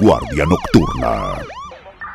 Guardia Nocturna.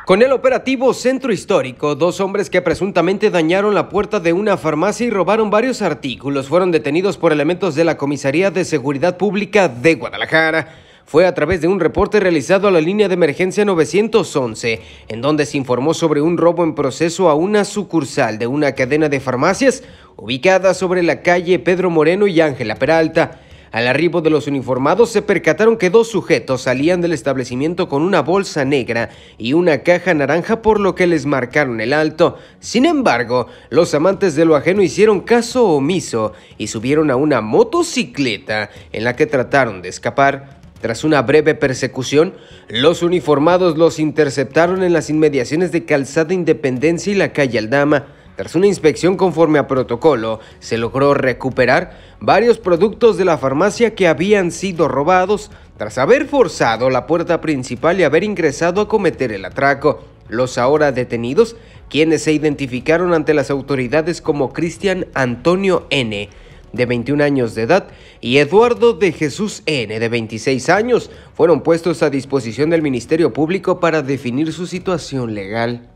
Con el operativo Centro Histórico, dos hombres que presuntamente dañaron la puerta de una farmacia y robaron varios artículos fueron detenidos por elementos de la Comisaría de Seguridad Pública de Guadalajara. Fue a través de un reporte realizado a la línea de emergencia 911, en donde se informó sobre un robo en proceso a una sucursal de una cadena de farmacias ubicada sobre la calle Pedro Moreno y Ángela Peralta. Al arribo de los uniformados se percataron que dos sujetos salían del establecimiento con una bolsa negra y una caja naranja por lo que les marcaron el alto. Sin embargo, los amantes de lo ajeno hicieron caso omiso y subieron a una motocicleta en la que trataron de escapar. Tras una breve persecución, los uniformados los interceptaron en las inmediaciones de Calzada Independencia y la calle Aldama. Tras una inspección conforme a protocolo, se logró recuperar varios productos de la farmacia que habían sido robados tras haber forzado la puerta principal y haber ingresado a cometer el atraco. Los ahora detenidos, quienes se identificaron ante las autoridades como Cristian Antonio N., de 21 años de edad, y Eduardo de Jesús N., de 26 años, fueron puestos a disposición del Ministerio Público para definir su situación legal.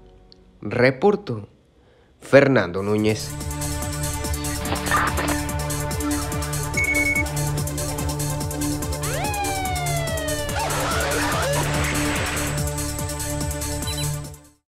Reporto. Fernando Núñez.